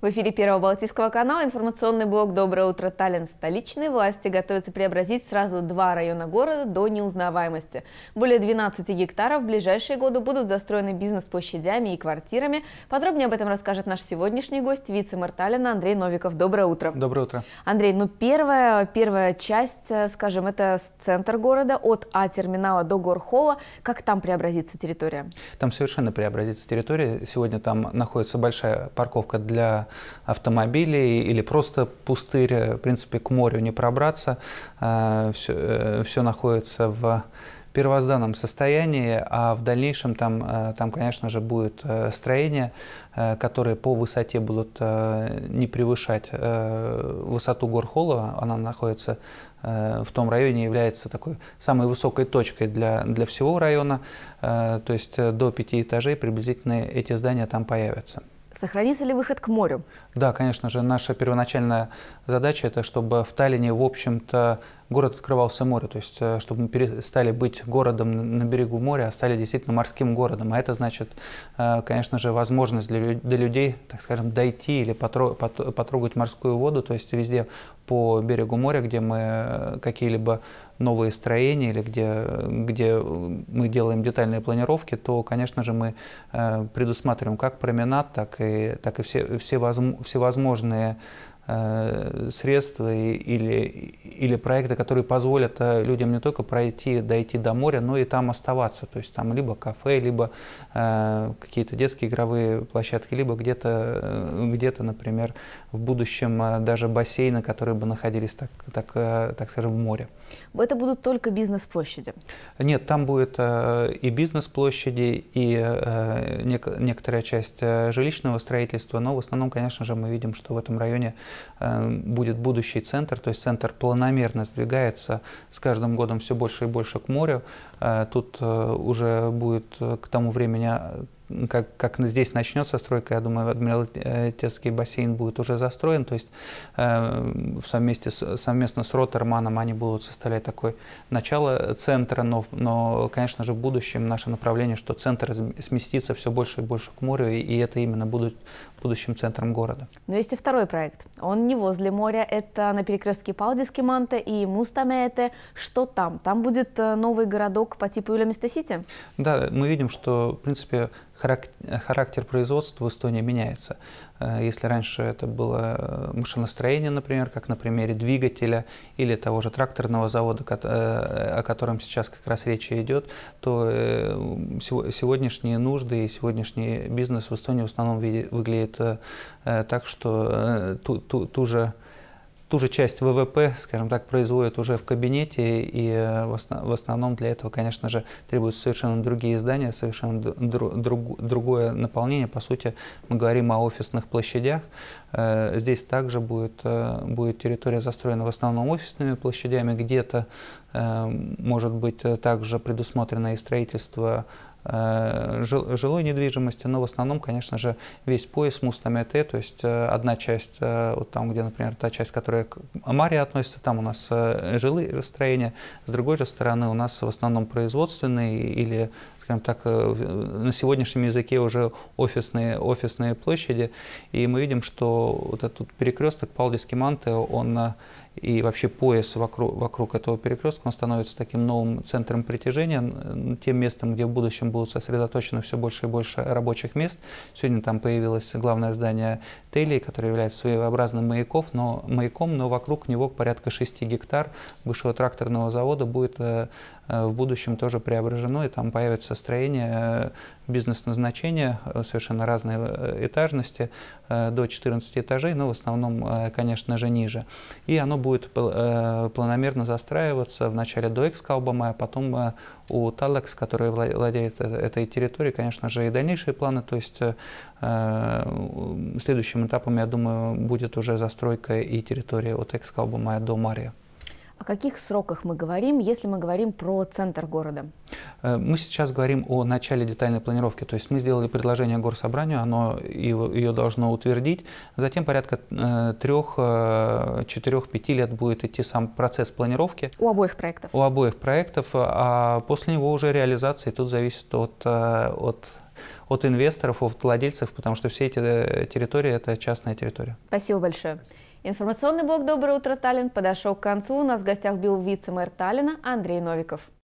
В эфире Первого Балтийского канала информационный блог «Доброе утро, Таллин». Столичные власти готовятся преобразить сразу два района города до неузнаваемости. Более 12 гектаров в ближайшие годы будут застроены бизнес-площадями и квартирами. Подробнее об этом расскажет наш сегодняшний гость, вице-мэр Таллина Андрей Новиков. Доброе утро. Доброе утро. Андрей, ну первая, первая часть, э, скажем, это центр города от А-терминала до Горхола. Как там преобразится территория? Там совершенно преобразится территория. Сегодня там находится большая парковка для для автомобилей или просто пустырь, э, в принципе, к морю не пробраться. Все, э, все э, находится в первозданном состоянии, а в дальнейшем там, там конечно же, будет строение, которое по высоте будут не превышать высоту гор Холова. Она находится в том районе, является такой самой высокой точкой для, для всего района. То есть до пяти этажей приблизительно эти здания там появятся. Сохранится ли выход к морю? Да, конечно же. Наша первоначальная задача – это чтобы в Таллине, в общем-то, город открывался море, то есть э, чтобы мы перестали быть городом на берегу моря, а стали действительно морским городом. А это значит, э, конечно же, возможность для, для людей, так скажем, дойти или потрогать морскую воду, то есть везде по берегу моря, где мы э, какие-либо новые строения или где, где мы делаем детальные планировки, то, конечно же, мы предусматриваем как променад, так и, так и все, все, возможные Э, средства или, или проекты, которые позволят э, людям не только пройти, дойти до моря, но и там оставаться. То есть там либо кафе, либо э, какие-то детские игровые площадки, либо где-то, э, где, -то, например, в будущем даже бассейны, которые бы находились, так, так, так скажем, в море. Это будут только бизнес-площади? Нет, там будет э, и бизнес-площади, и э, нек некоторая часть жилищного строительства, но в основном, конечно же, мы видим, что в этом районе Э, будет будущий центр, то есть центр планомерно сдвигается с каждым годом все больше и больше к морю. Э, тут э, уже будет к тому времени, как, как здесь начнется стройка, я думаю, Адмиралтейский бассейн будет уже застроен, то есть э, совместе, совместно с Роттерманом они будут составлять такое начало центра, но, но, конечно же, в будущем наше направление, что центр сместится все больше и больше к морю, и, и это именно будет будущим центром города. Но ну, есть и второй проект. Он не возле моря, это на перекрестке Палдискиманте и Мустамеете. Что там? Там будет э, новый городок по типу Юля Сити? Да, мы видим, что, в принципе, характер производства в Эстонии меняется. Э, если раньше это было э, машиностроение, например, как на примере двигателя или того же тракторного завода, э, о котором сейчас как раз речь идет, то сегодняшние нужды и сегодняшний бизнес в Эстонии в основном выглядит так, что ту, ту, ту же ту же часть ВВП, скажем так, производят уже в кабинете, и э, в основном для этого, конечно же, требуются совершенно другие здания, совершенно друг, другое наполнение. По сути, мы говорим о офисных площадях. Э, здесь также будет, э, будет территория застроена в основном офисными площадями, где-то может быть также предусмотрено и строительство Э, жилой недвижимости, но в основном, конечно же, весь пояс Мустамете, то есть э, одна часть, э, вот там, где, например, та часть, которая к Амаре относится, там у нас жилые строения, с другой же стороны у нас в основном производственные или скажем так, э, на сегодняшнем языке уже офисные, офисные площади. И мы видим, что вот этот перекресток Палдиски Манте, он э, и вообще пояс вокруг, вокруг этого перекрестка, он становится таким новым центром притяжения, тем местом, где в будущем будут сосредоточены все больше и больше рабочих мест. Сегодня там появилось главное здание Телии, которое является своеобразным маяков, но, маяком, но вокруг него порядка 6 гектар бывшего тракторного завода будет э, в будущем тоже преображено, и там появится строения, э, бизнес-назначения, э, совершенно разные э, этажности, до 14 этажей, но в основном, конечно же, ниже. И оно будет планомерно застраиваться вначале до Экскаубама, а потом у Талекс, который владеет этой территорией, конечно же, и дальнейшие планы. То есть следующим этапом, я думаю, будет уже застройка и территория от Экскаубама до Мария. О каких сроках мы говорим, если мы говорим про центр города? Э, мы сейчас говорим о начале детальной планировки, то есть мы сделали предложение горсобранию, оно ее должно утвердить, затем порядка э, трех, э, четырех, пяти лет будет идти сам процесс планировки. У обоих проектов? У обоих проектов, а, а после него уже реализация, тут зависит от, от от инвесторов, от владельцев, потому что все эти территории – это частная территория. Спасибо большое. Информационный блок «Доброе утро, Таллин» подошел к концу. У нас в гостях был вице-мэр Таллина Андрей Новиков.